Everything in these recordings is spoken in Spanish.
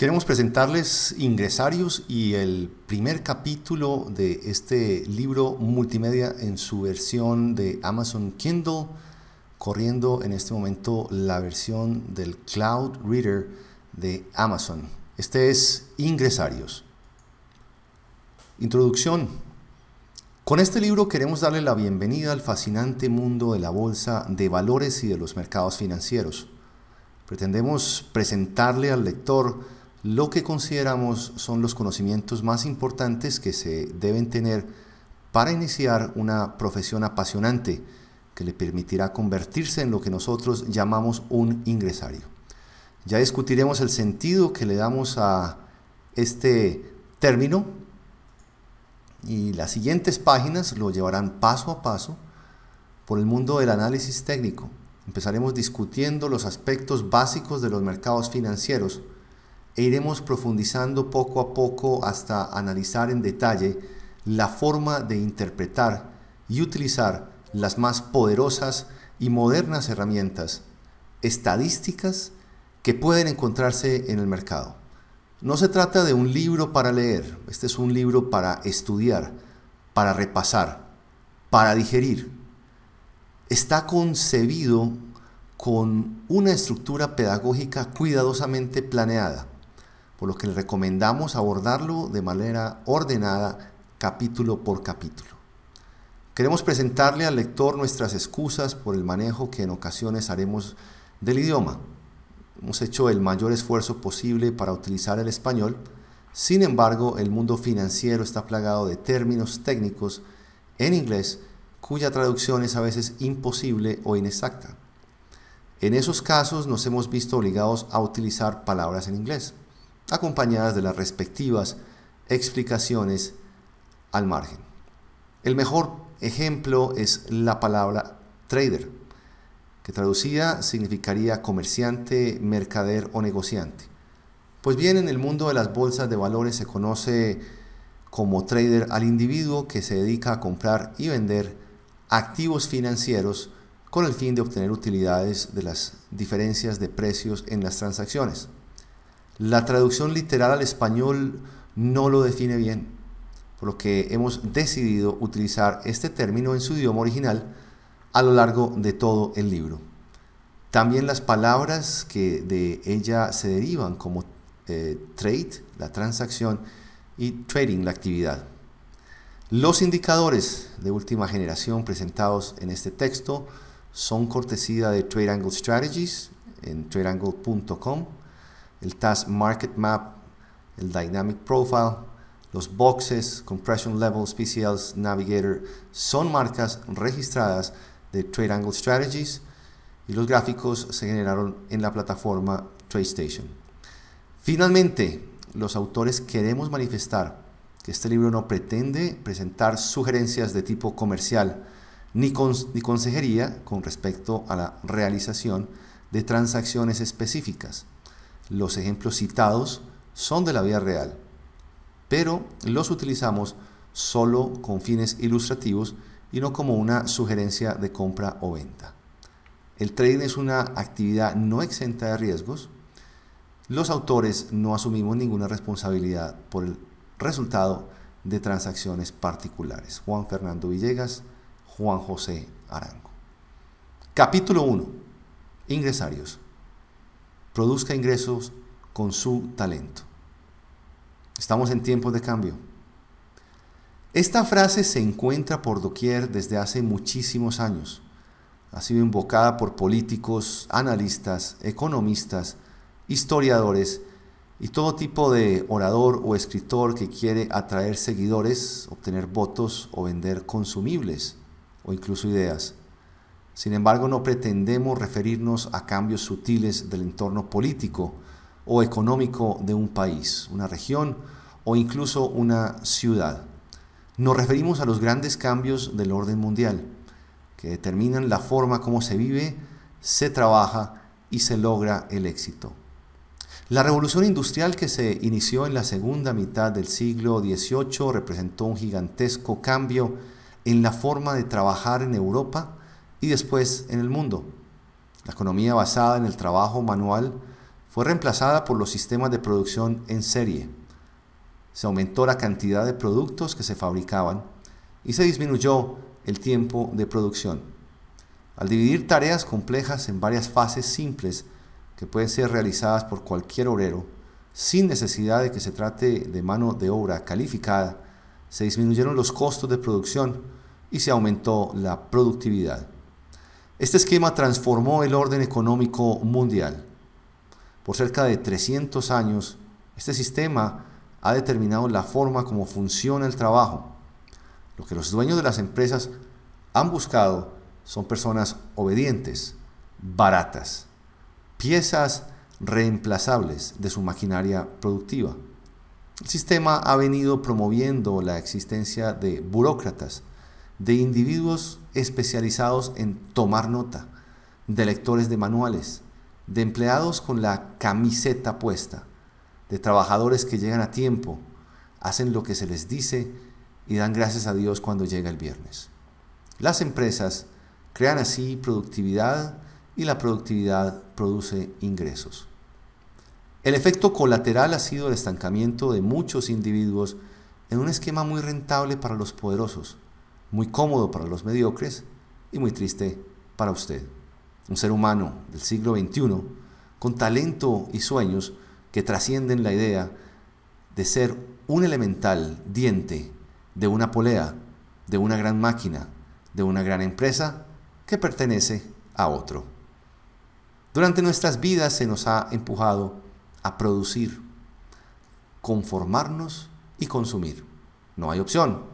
Queremos presentarles Ingresarios y el primer capítulo de este libro multimedia en su versión de Amazon Kindle, corriendo en este momento la versión del Cloud Reader de Amazon. Este es Ingresarios. Introducción. Con este libro queremos darle la bienvenida al fascinante mundo de la bolsa de valores y de los mercados financieros. Pretendemos presentarle al lector lo que consideramos son los conocimientos más importantes que se deben tener para iniciar una profesión apasionante que le permitirá convertirse en lo que nosotros llamamos un ingresario. Ya discutiremos el sentido que le damos a este término y las siguientes páginas lo llevarán paso a paso por el mundo del análisis técnico. Empezaremos discutiendo los aspectos básicos de los mercados financieros, e iremos profundizando poco a poco hasta analizar en detalle la forma de interpretar y utilizar las más poderosas y modernas herramientas estadísticas que pueden encontrarse en el mercado. No se trata de un libro para leer, este es un libro para estudiar, para repasar, para digerir. Está concebido con una estructura pedagógica cuidadosamente planeada por lo que le recomendamos abordarlo de manera ordenada, capítulo por capítulo. Queremos presentarle al lector nuestras excusas por el manejo que en ocasiones haremos del idioma. Hemos hecho el mayor esfuerzo posible para utilizar el español, sin embargo el mundo financiero está plagado de términos técnicos en inglés cuya traducción es a veces imposible o inexacta. En esos casos nos hemos visto obligados a utilizar palabras en inglés acompañadas de las respectivas explicaciones al margen. El mejor ejemplo es la palabra trader, que traducida significaría comerciante, mercader o negociante. Pues bien, en el mundo de las bolsas de valores se conoce como trader al individuo que se dedica a comprar y vender activos financieros con el fin de obtener utilidades de las diferencias de precios en las transacciones. La traducción literal al español no lo define bien, por lo que hemos decidido utilizar este término en su idioma original a lo largo de todo el libro. También las palabras que de ella se derivan como eh, trade, la transacción, y trading, la actividad. Los indicadores de última generación presentados en este texto son cortesía de Trade Angle Strategies en tradeangle.com el Task Market Map, el Dynamic Profile, los boxes, Compression Levels, PCLs, Navigator, son marcas registradas de Angle Strategies y los gráficos se generaron en la plataforma TradeStation. Finalmente, los autores queremos manifestar que este libro no pretende presentar sugerencias de tipo comercial ni consejería con respecto a la realización de transacciones específicas. Los ejemplos citados son de la vida real, pero los utilizamos solo con fines ilustrativos y no como una sugerencia de compra o venta. El trading es una actividad no exenta de riesgos. Los autores no asumimos ninguna responsabilidad por el resultado de transacciones particulares. Juan Fernando Villegas, Juan José Arango. Capítulo 1. Ingresarios produzca ingresos con su talento. Estamos en tiempos de cambio. Esta frase se encuentra por doquier desde hace muchísimos años. Ha sido invocada por políticos, analistas, economistas, historiadores y todo tipo de orador o escritor que quiere atraer seguidores, obtener votos o vender consumibles o incluso ideas. Sin embargo, no pretendemos referirnos a cambios sutiles del entorno político o económico de un país, una región o incluso una ciudad. Nos referimos a los grandes cambios del orden mundial, que determinan la forma como se vive, se trabaja y se logra el éxito. La revolución industrial que se inició en la segunda mitad del siglo XVIII representó un gigantesco cambio en la forma de trabajar en Europa y después en el mundo. La economía basada en el trabajo manual fue reemplazada por los sistemas de producción en serie. Se aumentó la cantidad de productos que se fabricaban y se disminuyó el tiempo de producción. Al dividir tareas complejas en varias fases simples que pueden ser realizadas por cualquier obrero, sin necesidad de que se trate de mano de obra calificada, se disminuyeron los costos de producción y se aumentó la productividad. Este esquema transformó el orden económico mundial. Por cerca de 300 años, este sistema ha determinado la forma como funciona el trabajo. Lo que los dueños de las empresas han buscado son personas obedientes, baratas, piezas reemplazables de su maquinaria productiva. El sistema ha venido promoviendo la existencia de burócratas de individuos especializados en tomar nota, de lectores de manuales, de empleados con la camiseta puesta, de trabajadores que llegan a tiempo, hacen lo que se les dice y dan gracias a Dios cuando llega el viernes. Las empresas crean así productividad y la productividad produce ingresos. El efecto colateral ha sido el estancamiento de muchos individuos en un esquema muy rentable para los poderosos, muy cómodo para los mediocres y muy triste para usted. Un ser humano del siglo XXI con talento y sueños que trascienden la idea de ser un elemental diente de una polea, de una gran máquina, de una gran empresa que pertenece a otro. Durante nuestras vidas se nos ha empujado a producir, conformarnos y consumir. No hay opción.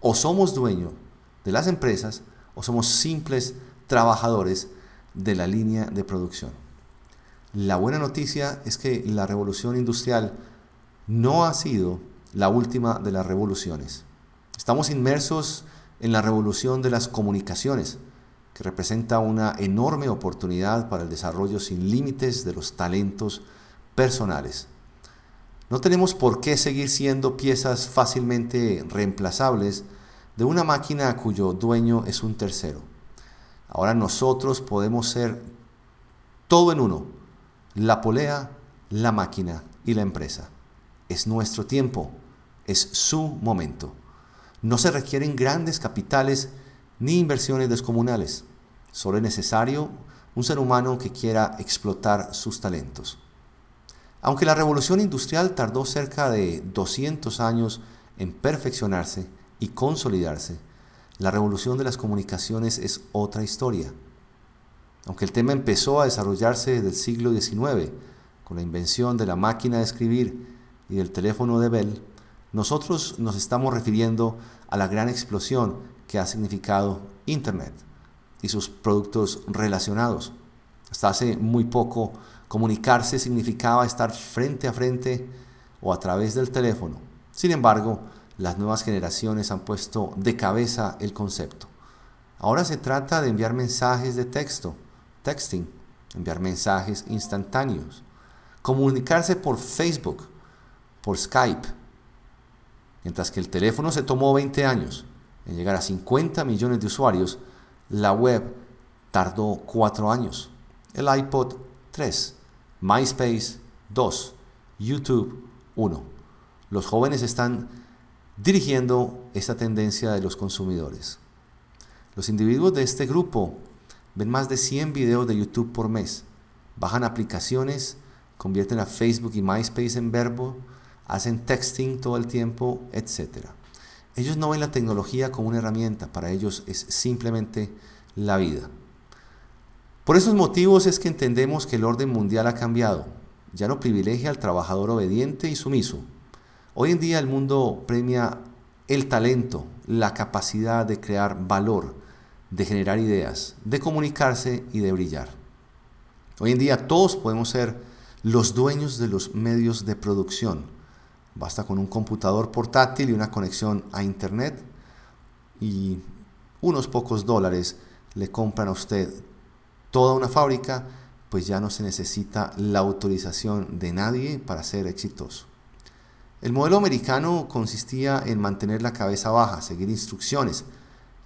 O somos dueños de las empresas o somos simples trabajadores de la línea de producción. La buena noticia es que la revolución industrial no ha sido la última de las revoluciones. Estamos inmersos en la revolución de las comunicaciones, que representa una enorme oportunidad para el desarrollo sin límites de los talentos personales. No tenemos por qué seguir siendo piezas fácilmente reemplazables de una máquina cuyo dueño es un tercero. Ahora nosotros podemos ser todo en uno, la polea, la máquina y la empresa. Es nuestro tiempo, es su momento. No se requieren grandes capitales ni inversiones descomunales. Solo es necesario un ser humano que quiera explotar sus talentos. Aunque la revolución industrial tardó cerca de 200 años en perfeccionarse y consolidarse, la revolución de las comunicaciones es otra historia. Aunque el tema empezó a desarrollarse desde el siglo XIX, con la invención de la máquina de escribir y del teléfono de Bell, nosotros nos estamos refiriendo a la gran explosión que ha significado Internet y sus productos relacionados. Hasta hace muy poco, Comunicarse significaba estar frente a frente o a través del teléfono. Sin embargo, las nuevas generaciones han puesto de cabeza el concepto. Ahora se trata de enviar mensajes de texto, texting, enviar mensajes instantáneos, comunicarse por Facebook, por Skype, Mientras que el teléfono se tomó 20 años en llegar a 50 millones de usuarios, la web tardó 4 años, el iPod 3 MySpace 2, YouTube 1. Los jóvenes están dirigiendo esta tendencia de los consumidores. Los individuos de este grupo ven más de 100 videos de YouTube por mes, bajan aplicaciones, convierten a Facebook y MySpace en verbo, hacen texting todo el tiempo, etc. Ellos no ven la tecnología como una herramienta, para ellos es simplemente la vida. Por esos motivos es que entendemos que el orden mundial ha cambiado. Ya no privilegia al trabajador obediente y sumiso. Hoy en día el mundo premia el talento, la capacidad de crear valor, de generar ideas, de comunicarse y de brillar. Hoy en día todos podemos ser los dueños de los medios de producción. Basta con un computador portátil y una conexión a Internet y unos pocos dólares le compran a usted toda una fábrica, pues ya no se necesita la autorización de nadie para ser exitoso. El modelo americano consistía en mantener la cabeza baja, seguir instrucciones,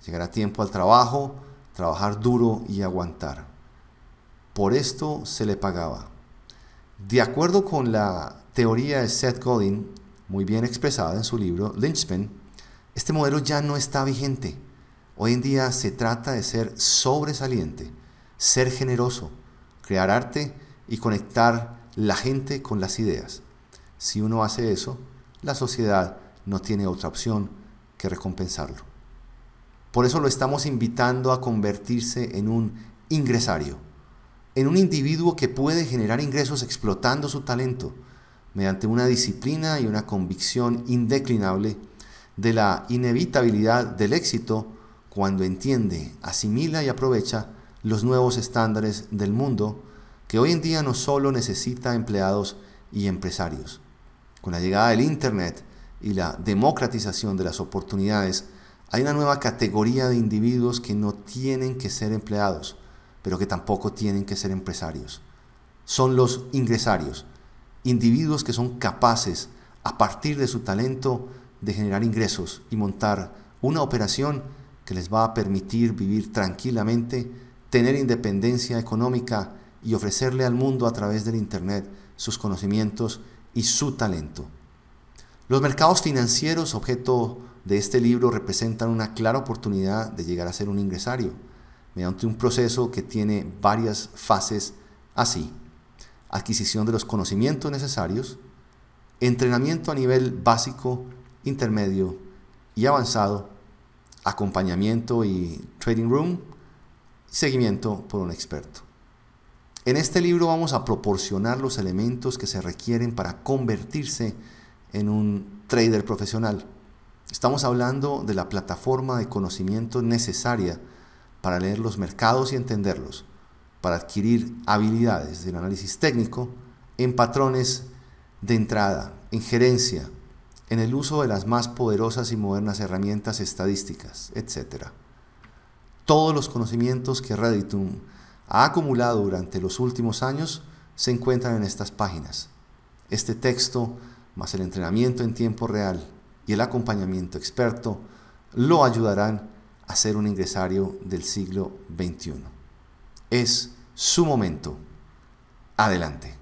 llegar a tiempo al trabajo, trabajar duro y aguantar. Por esto se le pagaba. De acuerdo con la teoría de Seth Godin, muy bien expresada en su libro Lynchpin, este modelo ya no está vigente. Hoy en día se trata de ser sobresaliente ser generoso, crear arte y conectar la gente con las ideas. Si uno hace eso, la sociedad no tiene otra opción que recompensarlo. Por eso lo estamos invitando a convertirse en un ingresario, en un individuo que puede generar ingresos explotando su talento mediante una disciplina y una convicción indeclinable de la inevitabilidad del éxito cuando entiende, asimila y aprovecha los nuevos estándares del mundo que hoy en día no solo necesita empleados y empresarios. Con la llegada del Internet y la democratización de las oportunidades, hay una nueva categoría de individuos que no tienen que ser empleados, pero que tampoco tienen que ser empresarios. Son los ingresarios, individuos que son capaces, a partir de su talento, de generar ingresos y montar una operación que les va a permitir vivir tranquilamente tener independencia económica y ofrecerle al mundo a través del Internet sus conocimientos y su talento. Los mercados financieros, objeto de este libro, representan una clara oportunidad de llegar a ser un ingresario, mediante un proceso que tiene varias fases así. Adquisición de los conocimientos necesarios, entrenamiento a nivel básico, intermedio y avanzado, acompañamiento y trading room, seguimiento por un experto. En este libro vamos a proporcionar los elementos que se requieren para convertirse en un trader profesional. Estamos hablando de la plataforma de conocimiento necesaria para leer los mercados y entenderlos, para adquirir habilidades del análisis técnico en patrones de entrada, en gerencia, en el uso de las más poderosas y modernas herramientas estadísticas, etc. Todos los conocimientos que Reditum ha acumulado durante los últimos años se encuentran en estas páginas. Este texto, más el entrenamiento en tiempo real y el acompañamiento experto, lo ayudarán a ser un ingresario del siglo XXI. Es su momento. Adelante.